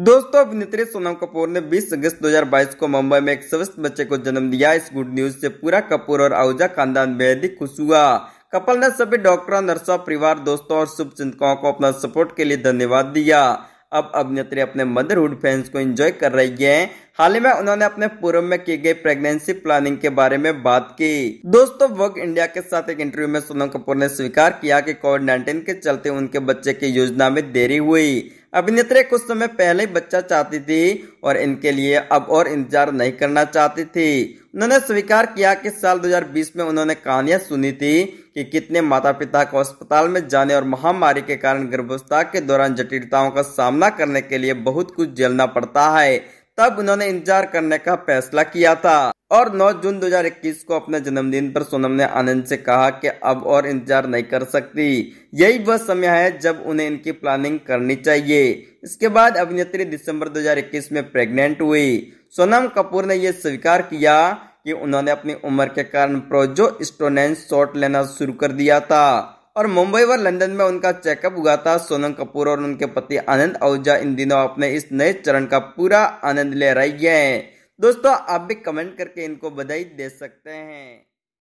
दोस्तों अभिनेत्री सोनम कपूर ने 20 अगस्त 2022 को मुंबई में एक स्वस्थ बच्चे को जन्म दिया इस गुड न्यूज से पूरा कपूर और आहूजा खानदान बेहद ही खुश हुआ कपल ने सभी डॉक्टरों नर्सों परिवार दोस्तों और चिंतकों को अपना सपोर्ट के लिए धन्यवाद दिया अब अभिनेत्री अपने मदरहुड फैंस को एंजॉय कर रही है हाल ही में उन्होंने अपने पूर्व में की गई प्रेगनेंसी प्लानिंग के बारे में बात की दोस्तों वर्ग इंडिया के साथ एक इंटरव्यू में सोनम कपूर ने स्वीकार किया कि कोविड 19 के चलते उनके बच्चे की योजना में देरी हुई अभिनेत्री कुछ समय पहले ही बच्चा चाहती थी और इनके लिए अब और इंतजार नहीं करना चाहती थी उन्होंने स्वीकार किया कि साल 2020 में उन्होंने कहानियां सुनी थी कि कितने माता पिता को अस्पताल में जाने और महामारी के कारण गर्भवस्था के दौरान जटिलताओं का सामना करने के लिए बहुत कुछ झेलना पड़ता है तब उन्होंने इंतजार करने का फैसला किया था और 9 जून 2021 को अपने जन्मदिन पर सोनम ने आनंद से कहा कि अब और इंतजार नहीं कर सकती यही वह समय है जब उन्हें इनकी प्लानिंग करनी चाहिए इसके बाद अभिनेत्री दिसंबर 2021 में प्रेग्नेंट हुई सोनम कपूर ने यह स्वीकार किया कि उन्होंने अपनी उम्र के कारण प्रोजो स्टोनेंस शॉट लेना शुरू कर दिया था और मुंबई व लंदन में उनका चेकअप हुआ था सोनम कपूर और उनके पति आनंद आहुजा इन दिनों अपने इस नए चरण का पूरा आनंद ले रही है दोस्तों आप भी कमेंट करके इनको बधाई दे सकते हैं